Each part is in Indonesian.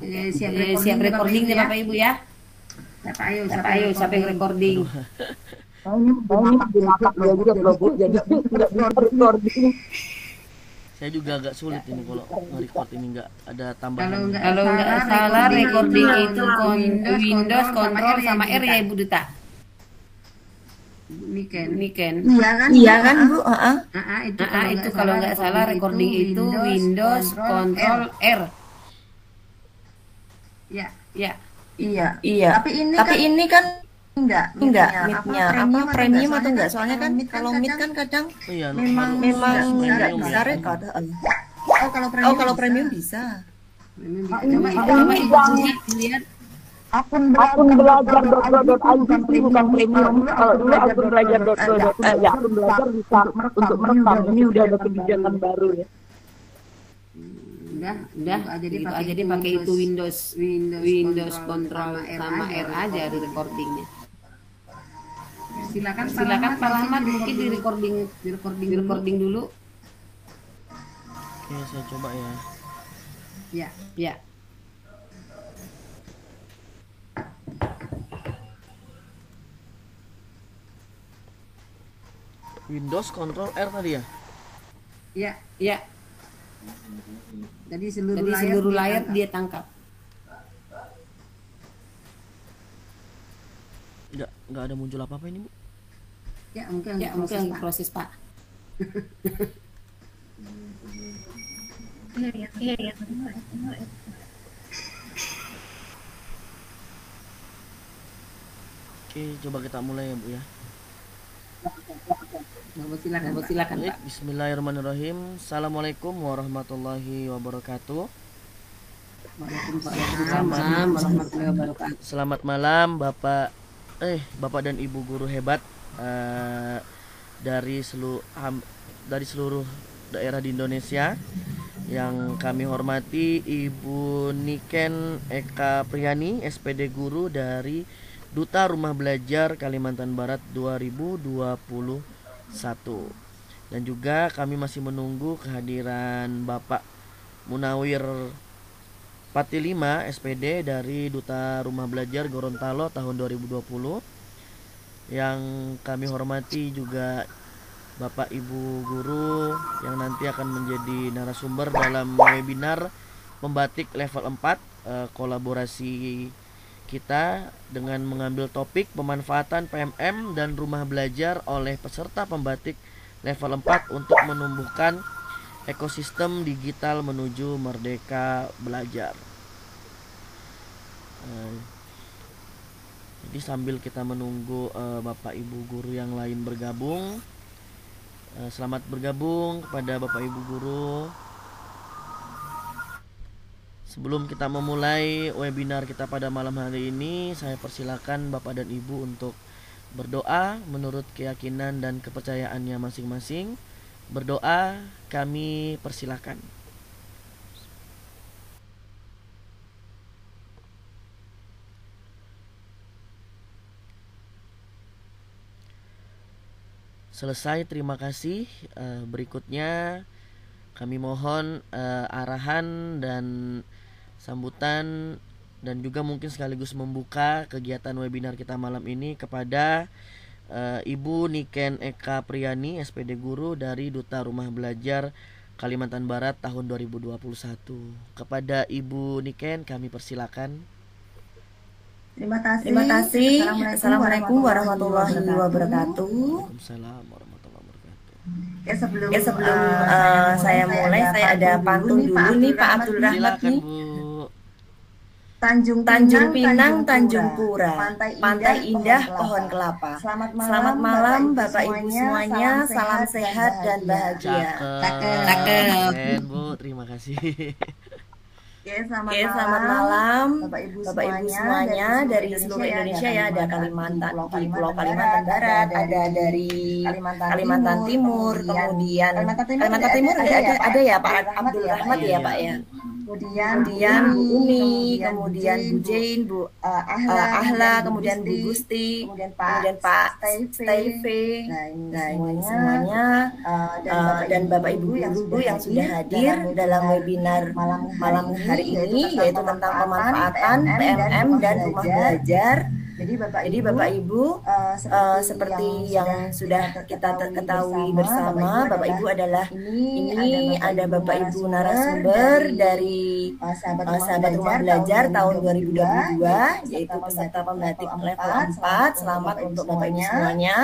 siap recording, Jadi, siap recording deh Bapak Ibu ya. ya. Siap ayo, siap ayo, siapa yang recording. Saya juga agak sulit ini kalau nge-record ini nggak ada tambahan. Kalau nggak salah recording itu Windows Control ya, sama R ya Ibu Duta. Niken. Niken. Iya kan? Iya kan iya Bu? Heeh. Kan? Ah, ah, itu, ah, kalau nggak salah recording itu Windows Control R. Iya. Iya. Iya. Iya. Tapi ini Tapi kan, ini kan enggak enggak premium, apa premium atau enggak soalnya kan, kan, kan kalau mid kan kadang oh iya, memang memang enggak bisa record oh, oh kalau premium oh kalau premium bisa coba dilihat akun akun belajar dot dot dot bukan premium kalau dulu eh, akun belajar dot dot ya akun belajar bisa untuk merekam ini udah ada kebijakan baru ya udah udah gitu aja gitu dipakai aja dipakai itu Windows Windows, Windows control, sama R, aja di recordingnya silakan silakan Pak Rahmat mungkin di recording di recording di recording dulu oke saya coba ya ya ya Windows Control R tadi ya? Iya, iya. Jadi seluruh Jadi layar, seluruh dia, layar tangkap. dia tangkap. Nggak, enggak ada muncul apa-apa ini, Bu. Ya, mungkin ya, proses, mungkin lagi proses, Pak. iya, iya. Oke, coba kita mulai ya, Bu ya silakan, Bapak silakan Pak. Bismillahirrahmanirrahim. Assalamualaikum warahmatullahi wabarakatuh. Selamat, warahmatullahi Selamat malam Bapak eh Bapak dan Ibu guru hebat uh, dari seluruh um, dari seluruh daerah di Indonesia yang kami hormati Ibu Niken Eka Priani SPD guru dari Duta Rumah Belajar Kalimantan Barat 2021. Dan juga kami masih menunggu kehadiran Bapak Munawir 45 SPD dari Duta Rumah Belajar Gorontalo tahun 2020 yang kami hormati juga Bapak Ibu guru yang nanti akan menjadi narasumber dalam webinar pembatik level 4 eh, kolaborasi kita dengan mengambil topik pemanfaatan PMM dan rumah belajar oleh peserta pembatik level 4 untuk menumbuhkan ekosistem digital menuju merdeka belajar. Eh, jadi sambil kita menunggu eh, Bapak Ibu guru yang lain bergabung, eh, selamat bergabung kepada Bapak Ibu guru. Sebelum kita memulai webinar kita pada malam hari ini, saya persilakan Bapak dan Ibu untuk berdoa menurut keyakinan dan kepercayaannya masing-masing. Berdoa kami persilakan. Selesai, terima kasih. Eh, berikutnya, kami mohon eh, arahan dan sambutan dan juga mungkin sekaligus membuka kegiatan webinar kita malam ini kepada uh, Ibu Niken Eka Priani SPD Guru dari Duta Rumah Belajar Kalimantan Barat tahun 2021. Kepada Ibu Niken kami persilakan. Terima kasih. Terima kasih. Assalamualaikum warahmatullahi wabarakatuh. Waalaikumsalam warahmatullahi wabarakatuh. Ya sebelum, ya, sebelum uh, saya mulai saya, ada pantun dulu nih Pak Abdul Rahmat nih. Tanjung Tanjung Pinang, Pinang Tanjung Pura, Pantai Indah, Pantai Indah Pohon Pohon Kelapa. Selamat malam, Selamat malam Bapak Ibu semuanya, semuanya. salam sehat dan bahagia. Cakep. Bu, terima kasih. Oke, selamat, Oke, selamat malam. Bapak Ibu Bapak semuanya, Ibu semuanya dari, dari seluruh Indonesia, ya, Indonesia ya, ada Kalimantan, di Pulau Kalimantan Barat, ada dari Kalimantan, Kalimantan Timur, kemudian Kalimantan Timur ada ya, ya, ada, ada ya Pak Abdul Rahmat ya Pak ya. Nah, kemudian kemudian Bu Umi, kemudian Bu Jane, Bu, Bu uh, eh, Ahla, uh, Ahla, kemudian Bu Gusti, kemudian Pak, kemudian Pak Steve, nah, nah ini semuanya uh, dan, Bapak, uh, dan Bapak Ibu yang, Ibu yang sudah hadir dalam webinar malam hari, malam hari ini yaitu tentang pemanfaatan PMM dan rumah belajar. dan rumah belajar jadi Bapak Jadi Ibu, Bapak Ibu uh, seperti, eh, seperti yang, yang sudah kita ketahui bersama, Bapak Ibu adalah ini, ini ada Bapak Ibu narasumber dari sahabat, rumah belajar tahun 2022 yaitu peserta pembatik level 4. Selamat untuk Bapak Ibu semuanya.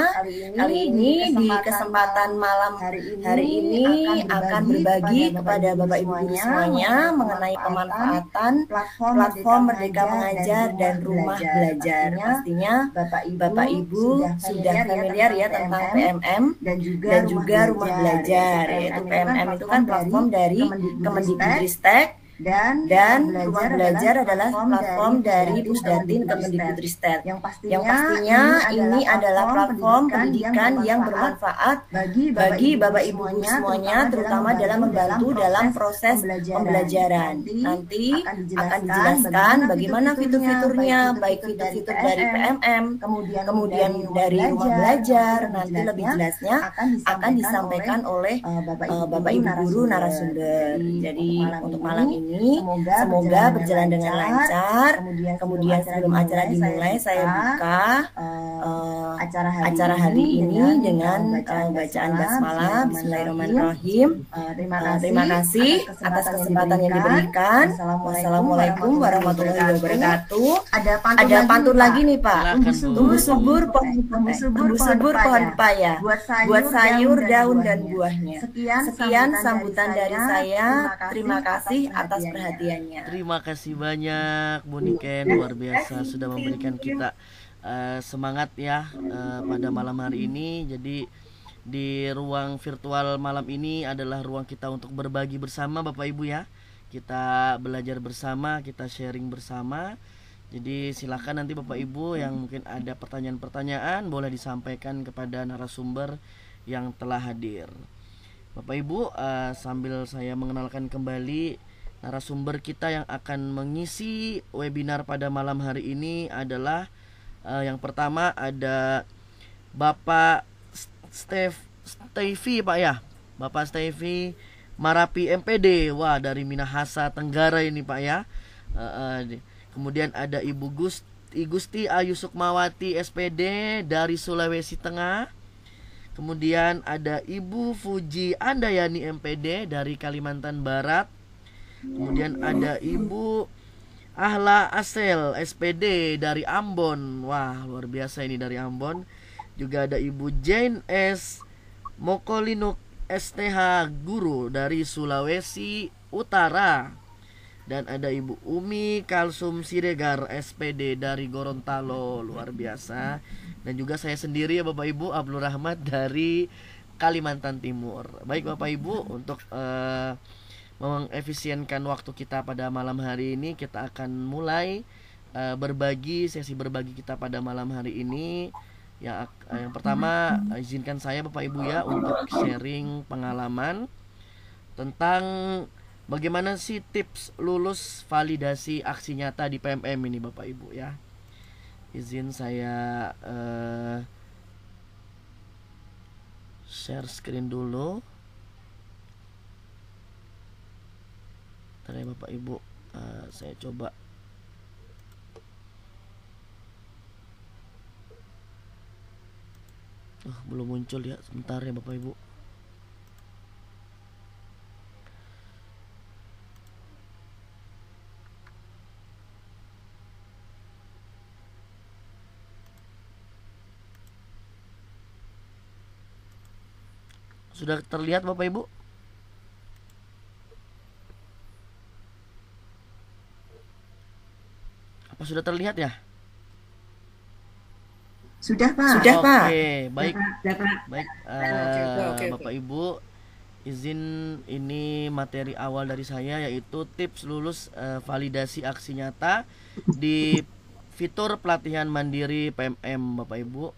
Kali ini di kesempatan malam hari ini akan berbagi kepada Bapak Ibu semuanya mengenai pemanfaatan platform Merdeka Mengajar dan Rumah Belajar pastinya Bapak Ibu, Bapak Ibu sudah familiar ya tentang ya PMM dan juga, dan juga rumah belajar, belajar yaitu PMM kan itu kan platform dari Kemendikbudristek dan dan belajar, belajar adalah platform, dari Pusdatin Kemendikbudristek yang pastinya, yang pastinya ini adalah platform pendidikan yang bermanfaat bagi bapak, bagi bapak ibu semuanya terutama dalam membantu dalam proses pembelajaran nanti akan dijelaskan bagaimana fitur-fiturnya baik fitur-fitur dari PMM kemudian kemudian dari ruang belajar nanti lebih jelasnya akan disampaikan oleh eh, bapak eh, ibu guru narasumber jadi untuk malam ini ini semoga, semoga berjalan, berjalan dengan lancar. Kemudian, kemudian sebelum acara dimulai saya, saya buka uh, acara hari, acara hari ini dengan, dengan bacaan basmalah Bismillahirrahmanirrahim. Uh, terima kasih, terima kasih atas kesempatan, yang diberikan. Assalamualaikum warahmatullahi wabarakatuh. Ada pantun, ada pantun lagi, lagi nih Pak. Tumbuh subur tumbuh subur pohon pepaya. Buat sayur daun dan buahnya. Sekian sambutan dari saya. Terima kasih atas atas iya, iya. perhatiannya. Terima kasih hmm. banyak bu iya. Niken luar biasa sudah memberikan kita uh, semangat ya uh, pada malam hari ini. Jadi di ruang virtual malam ini adalah ruang kita untuk berbagi bersama Bapak Ibu ya. Kita belajar bersama, kita sharing bersama. Jadi silakan nanti Bapak Ibu yang mungkin ada pertanyaan-pertanyaan boleh disampaikan kepada narasumber yang telah hadir. Bapak Ibu, uh, sambil saya mengenalkan kembali narasumber kita yang akan mengisi webinar pada malam hari ini adalah uh, yang pertama ada Bapak Steve Stevi Pak ya. Bapak Stevi Marapi MPD. Wah, dari Minahasa Tenggara ini Pak ya. Uh, uh, kemudian ada Ibu Gusti Igusti Ayu Sukmawati SPD dari Sulawesi Tengah. Kemudian ada Ibu Fuji Andayani MPD dari Kalimantan Barat kemudian ada Ibu Ahla Asel SPD dari Ambon wah luar biasa ini dari Ambon juga ada Ibu Jane S Mokolinuk STH Guru dari Sulawesi Utara dan ada Ibu Umi Kalsum Siregar SPD dari Gorontalo luar biasa dan juga saya sendiri ya Bapak Ibu Abdul Rahmat dari Kalimantan Timur baik Bapak Ibu untuk uh, mengefisienkan waktu kita pada malam hari ini kita akan mulai uh, berbagi sesi berbagi kita pada malam hari ini yang eh, yang pertama izinkan saya Bapak Ibu ya untuk sharing pengalaman tentang bagaimana sih tips lulus validasi aksi nyata di PMM ini Bapak Ibu ya izin saya uh, share screen dulu Bentar ya, Bapak Ibu, uh, saya coba Oh, belum muncul ya, sebentar ya Bapak Ibu. Sudah terlihat Bapak Ibu? sudah terlihat ya? Sudah Pak. Sudah Pak. Oke, baik. Sudah, Pak. Baik. Uh, okay, okay, Bapak Ibu, izin ini materi awal dari saya yaitu tips lulus uh, validasi aksi nyata di fitur pelatihan mandiri PMM Bapak Ibu.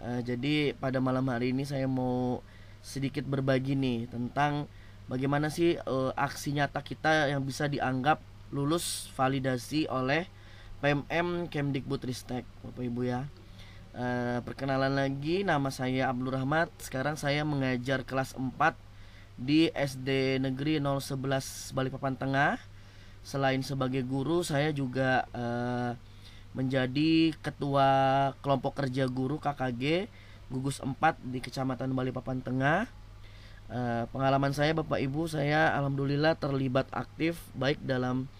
Uh, jadi pada malam hari ini saya mau sedikit berbagi nih tentang bagaimana sih uh, aksi nyata kita yang bisa dianggap lulus validasi oleh PMM Kemdikbudristek Bapak Ibu ya E, perkenalan lagi, nama saya Abdul Rahmat. Sekarang saya mengajar kelas 4 di SD Negeri 011 Balikpapan Tengah. Selain sebagai guru, saya juga e, menjadi ketua kelompok kerja guru KKG gugus 4 di Kecamatan Balikpapan Tengah. E, pengalaman saya Bapak Ibu, saya alhamdulillah terlibat aktif baik dalam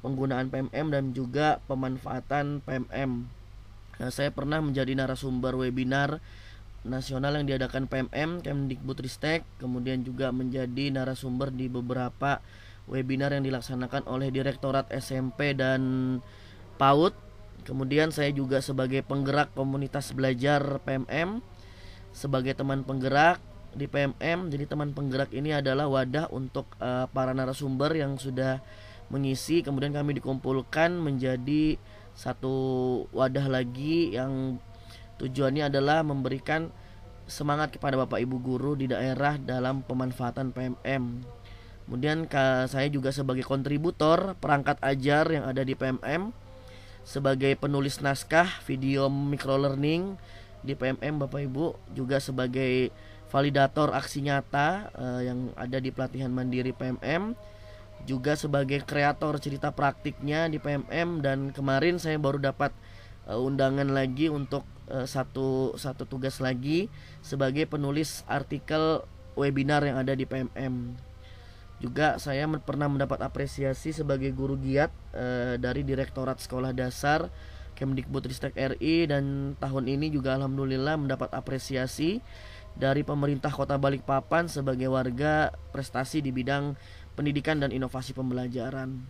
penggunaan PMM dan juga pemanfaatan PMM. Nah, saya pernah menjadi narasumber webinar nasional yang diadakan PMM Kemdikbudristek, kemudian juga menjadi narasumber di beberapa webinar yang dilaksanakan oleh Direktorat SMP dan PAUD. Kemudian saya juga sebagai penggerak komunitas belajar PMM sebagai teman penggerak di PMM. Jadi teman penggerak ini adalah wadah untuk uh, para narasumber yang sudah mengisi kemudian kami dikumpulkan menjadi satu wadah lagi yang tujuannya adalah memberikan semangat kepada Bapak Ibu guru di daerah dalam pemanfaatan PMM. Kemudian saya juga sebagai kontributor perangkat ajar yang ada di PMM sebagai penulis naskah video micro learning di PMM Bapak Ibu juga sebagai validator aksi nyata eh, yang ada di pelatihan mandiri PMM juga sebagai kreator cerita praktiknya di PMM dan kemarin saya baru dapat uh, undangan lagi untuk uh, satu satu tugas lagi sebagai penulis artikel webinar yang ada di PMM. Juga saya pernah mendapat apresiasi sebagai guru giat uh, dari Direktorat Sekolah Dasar Kemdikbudristek RI dan tahun ini juga alhamdulillah mendapat apresiasi dari pemerintah Kota Balikpapan sebagai warga prestasi di bidang pendidikan dan inovasi pembelajaran.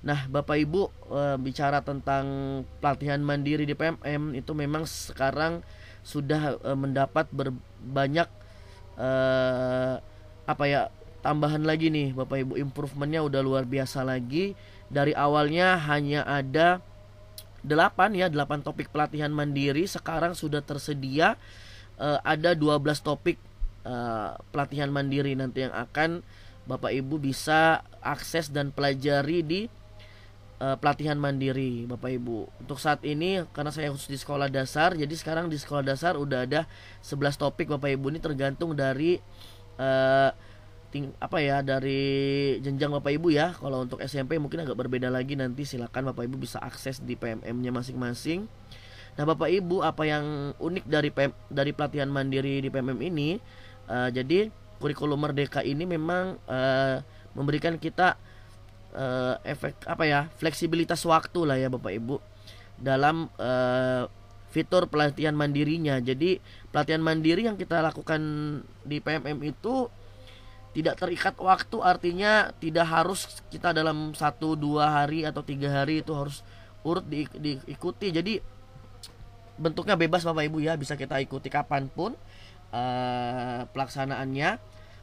Nah, Bapak Ibu e, bicara tentang pelatihan mandiri di PMM itu memang sekarang sudah e, mendapat berbanyak e, eh, apa ya tambahan lagi nih Bapak Ibu improvementnya udah luar biasa lagi dari awalnya hanya ada 8 ya 8 topik pelatihan mandiri sekarang sudah tersedia e, ada 12 topik e, pelatihan mandiri nanti yang akan Bapak Ibu bisa akses dan pelajari di uh, pelatihan mandiri Bapak Ibu. Untuk saat ini karena saya khusus di sekolah dasar, jadi sekarang di sekolah dasar udah ada 11 topik Bapak Ibu ini tergantung dari uh, ting apa ya dari jenjang Bapak Ibu ya. Kalau untuk SMP mungkin agak berbeda lagi nanti silakan Bapak Ibu bisa akses di PMM-nya masing-masing. Nah, Bapak Ibu apa yang unik dari PM, dari pelatihan mandiri di PMM ini? Uh, jadi kurikulum merdeka ini memang uh, memberikan kita uh, efek apa ya fleksibilitas waktu lah ya bapak ibu dalam uh, fitur pelatihan mandirinya jadi pelatihan mandiri yang kita lakukan di PMM itu tidak terikat waktu artinya tidak harus kita dalam satu dua hari atau tiga hari itu harus urut di, diikuti jadi bentuknya bebas bapak ibu ya bisa kita ikuti kapanpun Eh, pelaksanaannya.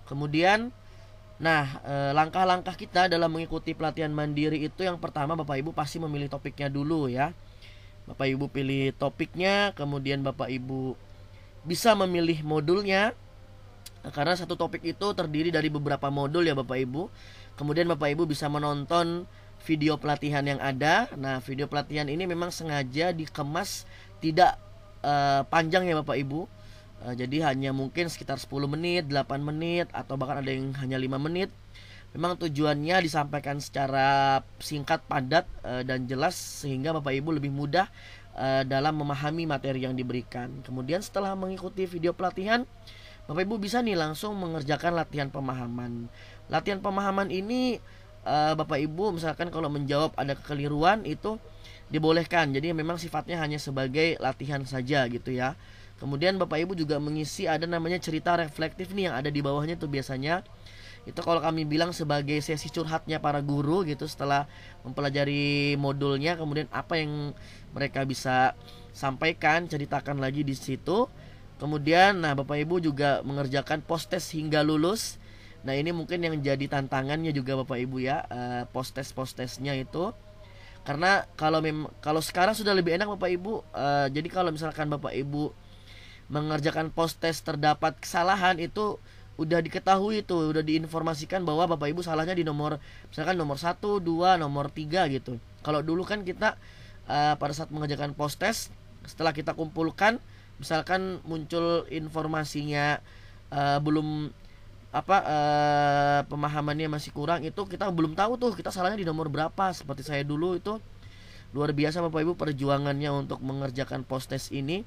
Kemudian Nah, eh, langkah-langkah kita dalam mengikuti pelatihan mandiri itu yang pertama Bapak Ibu pasti memilih topiknya dulu ya. Bapak Ibu pilih topiknya, kemudian Bapak Ibu bisa memilih modulnya. Karena satu topik itu terdiri dari beberapa modul ya Bapak Ibu. Kemudian Bapak Ibu bisa menonton video pelatihan yang ada. Nah, video pelatihan ini memang sengaja dikemas tidak e, panjang ya Bapak Ibu uh, jadi hanya mungkin sekitar 10 menit 8 menit atau bahkan ada yang hanya 5 menit memang tujuannya disampaikan secara singkat padat uh, dan jelas sehingga Bapak Ibu lebih mudah uh, dalam memahami materi yang diberikan kemudian setelah mengikuti video pelatihan Bapak Ibu bisa nih langsung mengerjakan latihan pemahaman. Latihan pemahaman ini Bapak Ibu misalkan kalau menjawab ada kekeliruan itu dibolehkan. Jadi memang sifatnya hanya sebagai latihan saja gitu ya. Kemudian Bapak Ibu juga mengisi ada namanya cerita reflektif nih yang ada di bawahnya tuh biasanya. Itu kalau kami bilang sebagai sesi curhatnya para guru gitu setelah mempelajari modulnya kemudian apa yang mereka bisa sampaikan, ceritakan lagi di situ. Kemudian nah Bapak Ibu juga mengerjakan post test hingga lulus. Nah, ini mungkin yang jadi tantangannya juga Bapak Ibu ya, post test eh, post testnya itu karena kalau mem kalau sekarang sudah lebih enak Bapak Ibu. Eh, jadi kalau misalkan Bapak Ibu mengerjakan post test terdapat kesalahan itu udah diketahui tuh, udah diinformasikan bahwa Bapak Ibu salahnya di nomor misalkan nomor satu dua nomor tiga gitu. Kalau dulu kan kita uh, pada saat mengerjakan post test setelah kita kumpulkan misalkan muncul informasinya uh, belum apa uh, pemahamannya masih kurang itu kita belum tahu tuh kita salahnya di nomor berapa seperti saya dulu itu luar biasa Bapak Ibu perjuangannya untuk mengerjakan post test ini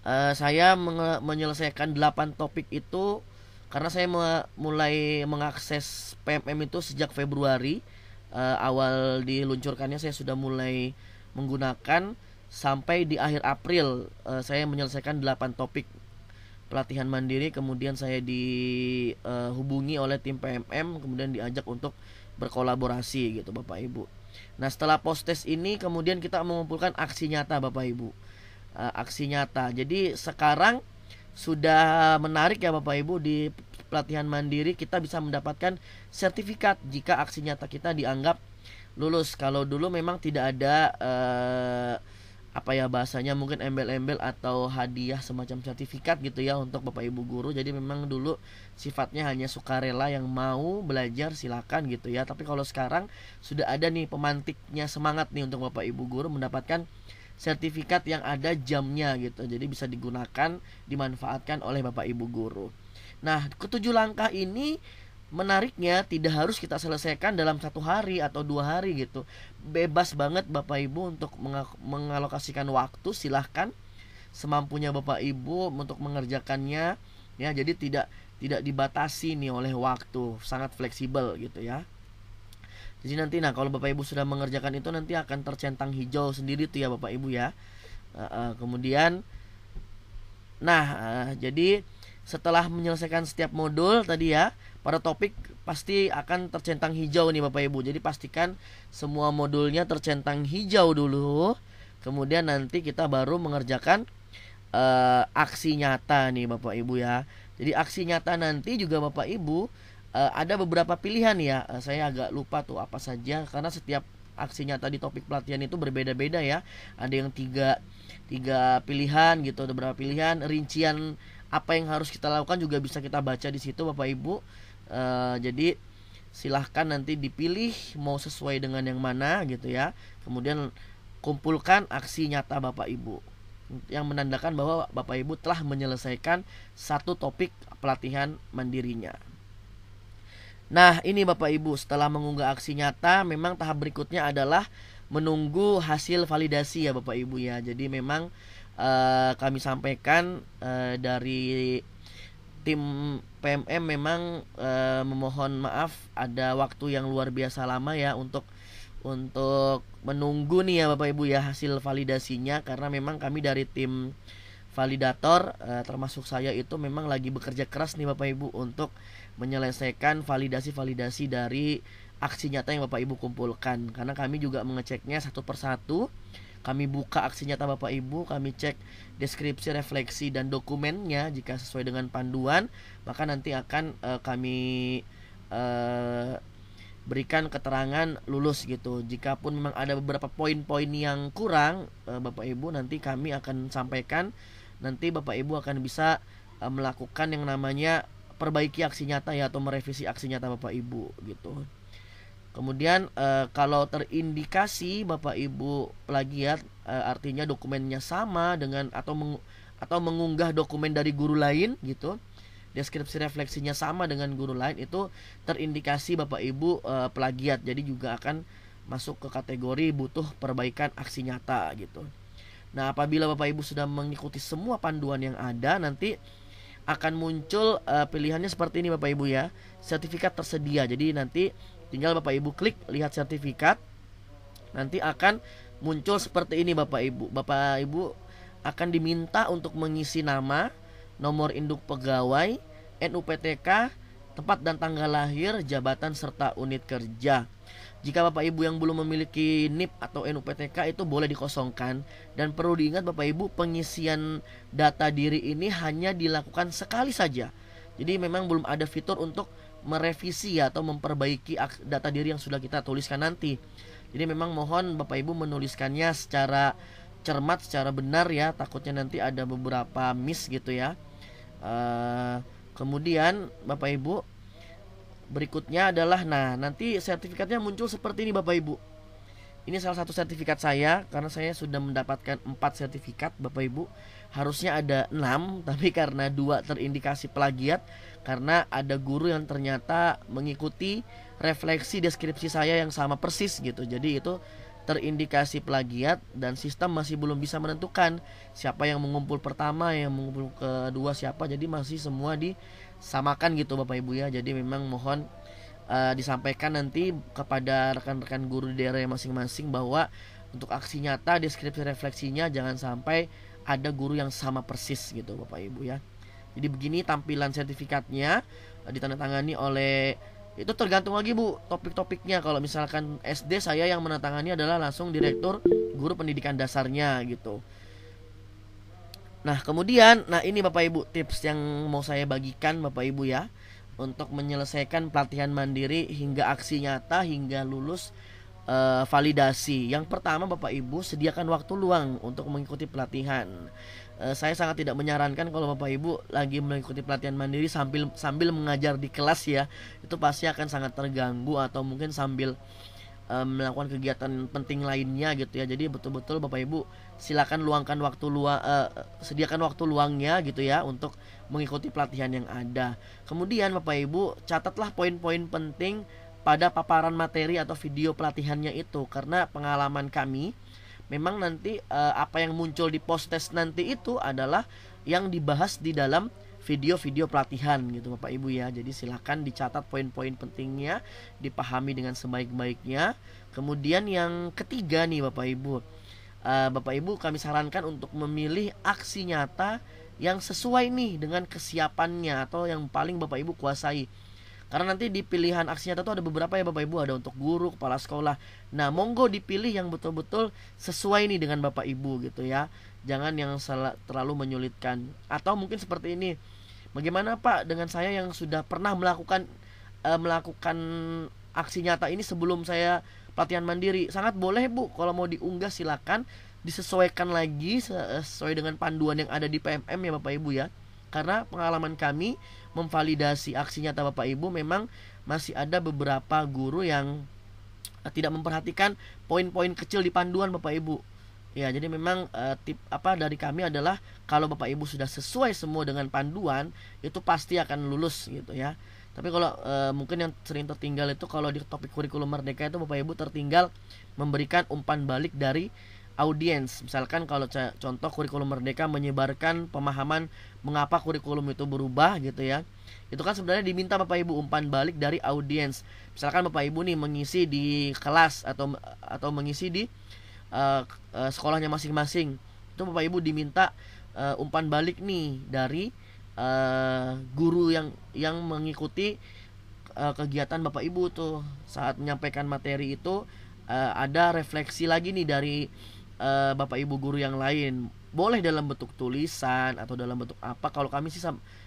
Eh, saya menyelesaikan 8 topik itu karena saya mulai mengakses PMM itu sejak Februari uh, awal diluncurkannya saya sudah mulai menggunakan sampai di akhir April uh, saya menyelesaikan 8 topik pelatihan mandiri kemudian saya dihubungi uh, oleh tim PMM kemudian diajak untuk berkolaborasi gitu Bapak Ibu. Nah, setelah post test ini kemudian kita mengumpulkan aksi nyata Bapak Ibu. Eh, aksi nyata. Jadi sekarang sudah menarik ya Bapak Ibu di pelatihan mandiri kita bisa mendapatkan sertifikat jika aksi nyata kita dianggap lulus. Kalau dulu memang tidak ada uh, apa ya bahasanya mungkin embel-embel atau hadiah semacam sertifikat gitu ya untuk bapak ibu guru jadi memang dulu sifatnya hanya sukarela yang mau belajar silakan gitu ya tapi kalau sekarang sudah ada nih pemantiknya semangat nih untuk bapak ibu guru mendapatkan sertifikat yang ada jamnya gitu. Jadi bisa digunakan, dimanfaatkan oleh Bapak Ibu guru. Nah, ketujuh langkah ini menariknya tidak harus kita selesaikan dalam satu hari atau dua hari gitu bebas banget bapak ibu untuk mengalokasikan waktu silahkan semampunya bapak ibu untuk mengerjakannya ya jadi tidak tidak dibatasi nih oleh waktu sangat fleksibel gitu ya jadi nanti nah kalau Bapak Ibu sudah mengerjakan itu nanti akan tercentang hijau sendiri tuh ya Bapak Ibu ya. kemudian nah eh, jadi setelah menyelesaikan setiap modul tadi ya, pada topik pasti akan tercentang hijau nih Bapak Ibu. Jadi pastikan semua modulnya tercentang hijau dulu. Kemudian nanti kita baru mengerjakan uh, aksi nyata nih Bapak Ibu ya. Jadi aksi nyata nanti juga Bapak Ibu uh, ada beberapa pilihan ya. Uh, saya agak lupa tuh apa saja karena setiap aksinya tadi topik pelatihan itu berbeda-beda ya. Ada yang tiga tiga pilihan gitu, ada beberapa pilihan, rincian apa yang harus kita lakukan juga bisa kita baca di situ Bapak Ibu. Uh, jadi silahkan nanti dipilih mau sesuai dengan yang mana gitu ya. Kemudian kumpulkan aksi nyata Bapak Ibu yang menandakan bahwa Bapak Ibu telah menyelesaikan satu topik pelatihan mandirinya. Nah, ini Bapak Ibu, setelah mengunggah aksi nyata, memang tahap berikutnya adalah menunggu hasil validasi ya Bapak Ibu ya. Jadi memang uh, kami sampaikan uh, dari tim PMM memang uh, memohon maaf ada waktu yang luar biasa lama ya untuk untuk menunggu nih ya Bapak Ibu ya hasil validasinya karena memang kami dari tim validator termasuk saya itu memang lagi bekerja keras nih Bapak Ibu untuk menyelesaikan validasi-validasi dari aksi nyata yang Bapak Ibu kumpulkan karena kami juga mengeceknya satu persatu kami buka aksi nyata Bapak Ibu, kami cek deskripsi, refleksi dan dokumennya jika sesuai dengan panduan, maka nanti akan uh, kami uh, berikan keterangan lulus gitu. Jika pun memang ada beberapa poin-poin yang kurang, eh, Bapak Ibu nanti kami akan sampaikan. Nanti Bapak Ibu akan bisa melakukan yang namanya perbaiki aksi nyata ya atau merevisi aksi nyata Bapak Ibu gitu. Kemudian e, kalau terindikasi Bapak Ibu plagiat e, artinya dokumennya sama dengan atau meng, atau mengunggah dokumen dari guru lain gitu. Deskripsi refleksinya sama dengan guru lain itu terindikasi Bapak Ibu e, plagiat. Jadi juga akan masuk ke kategori butuh perbaikan aksi nyata gitu. Nah, apabila Bapak Ibu sudah mengikuti semua panduan yang ada nanti akan muncul uh, pilihannya seperti ini Bapak Ibu ya. Sertifikat tersedia. Jadi nanti tinggal Bapak Ibu klik lihat sertifikat. Nanti akan muncul seperti ini Bapak Ibu. Bapak Ibu akan diminta untuk mengisi nama, nomor induk pegawai, NUPTK, tempat dan tanggal lahir, jabatan serta unit kerja. Jika Bapak Ibu yang belum memiliki NIP atau NUPTK itu boleh dikosongkan dan perlu diingat Bapak Ibu pengisian data diri ini hanya dilakukan sekali saja. Jadi memang belum ada fitur untuk merevisi atau memperbaiki data diri yang sudah kita tuliskan nanti. Jadi memang mohon Bapak Ibu menuliskannya secara cermat, secara benar ya. Takutnya nanti ada beberapa miss gitu ya. Eh, kemudian Bapak Ibu Berikutnya adalah nah nanti sertifikatnya muncul seperti ini Bapak Ibu. Ini salah satu sertifikat saya karena saya sudah mendapatkan 4 sertifikat Bapak Ibu. Harusnya ada 6 tapi karena dua terindikasi plagiat karena ada guru yang ternyata mengikuti refleksi deskripsi saya yang sama persis gitu. Jadi itu terindikasi plagiat dan sistem masih belum bisa menentukan siapa yang mengumpul pertama, yang mengumpul kedua siapa. Jadi masih semua di samakan gitu Bapak Ibu ya. Jadi memang mohon uh, disampaikan nanti kepada rekan-rekan guru di daerah masing-masing bahwa untuk aksi nyata deskripsi refleksinya jangan sampai ada guru yang sama persis gitu Bapak Ibu ya. Jadi begini tampilan sertifikatnya eh, ditandatangani oleh itu tergantung lagi Bu topik-topiknya kalau misalkan SD saya yang menandatangani adalah langsung direktur guru pendidikan dasarnya gitu. Nah, kemudian nah ini Bapak Ibu tips yang mau saya bagikan Bapak Ibu ya untuk menyelesaikan pelatihan mandiri hingga aksi nyata hingga lulus uh, validasi. Yang pertama Bapak Ibu sediakan waktu luang untuk mengikuti pelatihan. Uh, saya sangat tidak menyarankan kalau Bapak Ibu lagi mengikuti pelatihan mandiri sambil sambil mengajar di kelas ya. Itu pasti akan sangat terganggu atau mungkin sambil eh, melakukan kegiatan penting lainnya gitu ya. Jadi betul-betul Bapak Ibu silakan luangkan waktu luang uh, eh, sediakan waktu luangnya gitu ya untuk mengikuti pelatihan yang ada. Kemudian Bapak Ibu catatlah poin-poin penting pada paparan materi atau video pelatihannya itu karena pengalaman kami memang nanti uh, apa yang muncul di post test nanti itu adalah yang dibahas di dalam video-video pelatihan gitu Bapak Ibu ya. Jadi silakan dicatat poin-poin pentingnya, dipahami dengan sebaik-baiknya. Kemudian yang ketiga nih Bapak Ibu, Eh, Bapak Ibu kami sarankan untuk memilih aksi nyata yang sesuai nih dengan kesiapannya atau yang paling Bapak Ibu kuasai. Karena nanti di pilihan aksi nyata itu ada beberapa ya Bapak Ibu, ada untuk guru, kepala sekolah. Nah, monggo dipilih yang betul-betul sesuai nih dengan Bapak Ibu gitu ya. Jangan yang terlalu menyulitkan. Atau mungkin seperti ini. Bagaimana Pak dengan saya yang sudah pernah melakukan uh, melakukan aksi nyata ini sebelum saya pelatihan mandiri sangat boleh bu kalau mau diunggah silakan disesuaikan lagi eh, sesuai dengan panduan yang ada di PMM ya Bapak Ibu ya karena pengalaman kami memvalidasi aksi nyata Bapak Ibu memang masih ada beberapa guru yang eh, tidak memperhatikan poin-poin kecil di panduan Bapak Ibu Ya, jadi memang e, tip apa dari kami adalah kalau Bapak Ibu sudah sesuai semua dengan panduan, itu pasti akan lulus gitu ya tapi kalau uh, mungkin yang sering tertinggal itu kalau di topik kurikulum merdeka itu bapak ibu tertinggal memberikan umpan balik dari audiens misalkan kalau contoh kurikulum merdeka menyebarkan pemahaman mengapa kurikulum itu berubah gitu ya itu kan sebenarnya diminta bapak ibu umpan balik dari audiens misalkan bapak ibu nih mengisi di kelas atau atau mengisi di uh, uh, sekolahnya masing-masing itu bapak ibu diminta uh, umpan balik nih dari Eh, guru yang yang mengikuti uh, kegiatan Bapak Ibu tuh saat menyampaikan materi itu uh, ada refleksi lagi nih dari uh, Bapak Ibu guru yang lain. Boleh dalam bentuk tulisan atau dalam bentuk apa? Kalau kami sih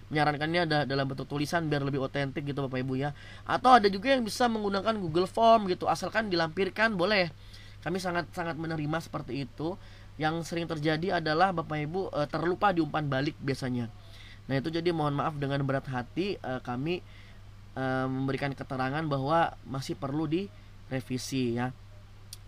menyarankannya ada dalam bentuk tulisan biar lebih otentik gitu Bapak Ibu ya. Atau ada juga yang bisa menggunakan Google Form gitu asalkan dilampirkan boleh. Kami sangat sangat menerima seperti itu. Yang sering terjadi adalah Bapak Ibu terlupa diumpan balik biasanya Nah itu jadi mohon maaf dengan berat hati uh, kami uh, memberikan keterangan bahwa masih perlu direvisi ya.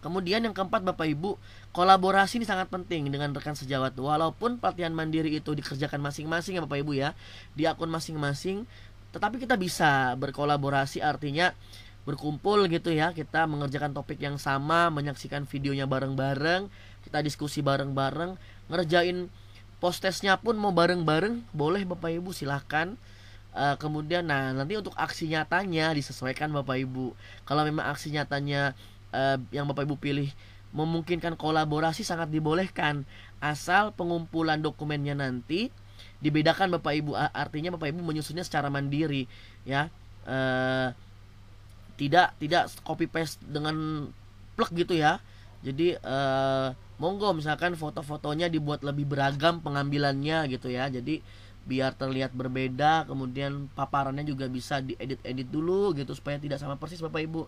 Kemudian yang keempat Bapak Ibu, kolaborasi ini sangat penting dengan rekan sejawat. Walaupun pelatihan mandiri itu dikerjakan masing-masing ya Bapak Ibu ya, di akun masing-masing, tetapi kita bisa berkolaborasi artinya berkumpul gitu ya, kita mengerjakan topik yang sama, menyaksikan videonya bareng-bareng, kita diskusi bareng-bareng, ngerjain postesnya pun mau bareng-bareng boleh bapak ibu silahkan uh, eh, kemudian nah nanti untuk aksi nyatanya disesuaikan bapak ibu kalau memang aksi nyatanya uh, yang bapak ibu pilih memungkinkan kolaborasi sangat dibolehkan asal pengumpulan dokumennya nanti dibedakan bapak ibu artinya bapak ibu menyusunnya secara mandiri ya uh, tidak tidak copy paste dengan plek gitu ya jadi uh, monggo misalkan foto-fotonya dibuat lebih beragam pengambilannya gitu ya jadi biar terlihat berbeda kemudian paparannya juga bisa diedit-edit dulu gitu supaya tidak sama persis Bapak Ibu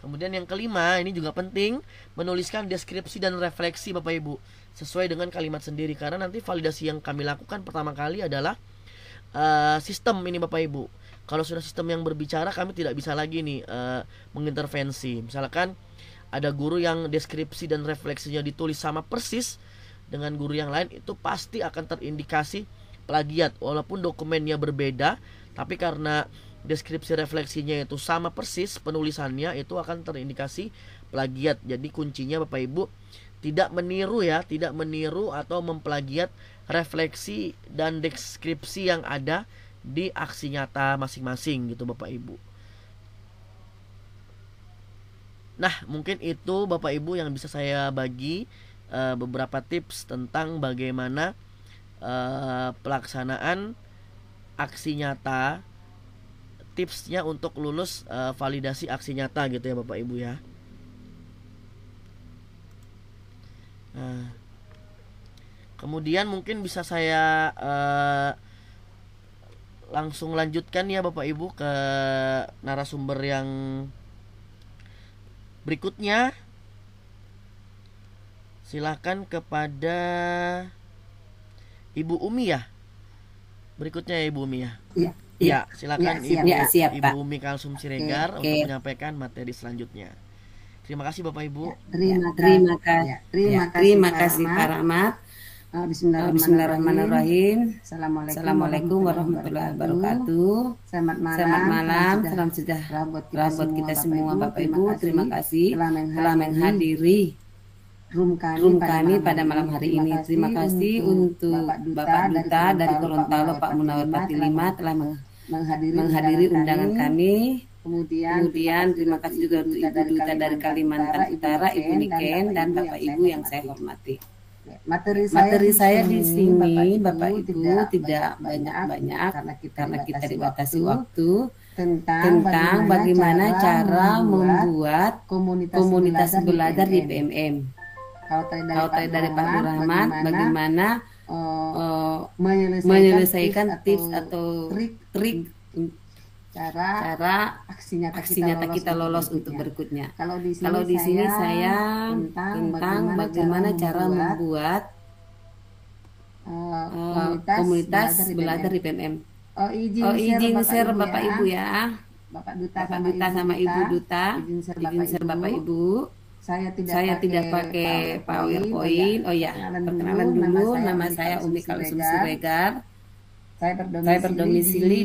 kemudian yang kelima ini juga penting menuliskan deskripsi dan refleksi Bapak Ibu sesuai dengan kalimat sendiri karena nanti validasi yang kami lakukan pertama kali adalah uh, sistem ini Bapak Ibu kalau sudah sistem yang berbicara kami tidak bisa lagi nih uh, mengintervensi misalkan ada guru yang deskripsi dan refleksinya ditulis sama persis dengan guru yang lain itu pasti akan terindikasi plagiat walaupun dokumennya berbeda tapi karena deskripsi refleksinya itu sama persis penulisannya itu akan terindikasi plagiat jadi kuncinya Bapak Ibu tidak meniru ya tidak meniru atau memplagiat refleksi dan deskripsi yang ada di aksi nyata masing-masing gitu Bapak Ibu Nah, mungkin itu Bapak Ibu yang bisa saya bagi uh, beberapa tips tentang bagaimana uh, pelaksanaan aksi nyata tipsnya untuk lulus uh, validasi aksi nyata gitu ya Bapak Ibu ya. Nah, kemudian mungkin bisa saya uh, langsung lanjutkan ya Bapak Ibu ke narasumber yang Berikutnya silakan kepada Ibu Umi ya. Berikutnya ya, Ibu Umi ya. Iya. iya. Ya, silakan ya, siap, Ibu, ya, siap, Ibu Umi Kalsum Siregar okay. untuk menyampaikan materi selanjutnya. Terima kasih Bapak Ibu. Ya, terima, terima kasih. Ya, terima, ya, terima kasih Pak Rahmat. Ah, bismillahirrahmanirrahim. Bismillahirrahmanirrahim. Assalamualaikum, Assalamualaikum warahmatullahi wabarakatuh. Selamat malam. Selamat malam. Salam sejahtera buat kita, buat kita semua Bapak Bapak Ibu. Terima kasih telah menghadiri room kami, room kami pada malam hari ini. Terima kasih untuk Bapak Duta dari Gorontalo Pak Munawar Pati Patilima telah menghadiri, menghadiri undangan kami. Kemudian, Kemudian terima kasih juga untuk Ibu Duta dari Kalimantan Utara, Ibu Niken, dan Bapak Ibu yang saya hormati. Materi saya, materi saya di sini, Bapak Ibu, tidak, tidak banyak banyak karena kita, karena kita dibatasi waktu tentang, tentang bagaimana, cara membuat komunitas, komunitas belajar di PMM. Kalau tadi dari, Pak Nur Rahmat, bagaimana, bagaimana uh, menyelesaikan, tips atau, tips atau trik, trik cara cara aksi nyata, aksi nyata kita, lolos kita lolos untuk berikutnya. Kalau di sini, Kalau di sini saya, tentang, tentang bagaimana, bagaimana cara membuat, membuat uh, komunitas, belajar di PMM. Oh izin, oh, izin share, Bapak, Bapak ya. Ibu ya. Bapak Duta, Bapak Duta sama, Ibu Duta, izin share Bapak, Ibu. Bapak Ibu. Saya tidak saya pakai, tidak pakai PowerPoint. Oh ya, perkenalan dulu. Nama saya Umi Kalsum Siregar. Saya berdomisili di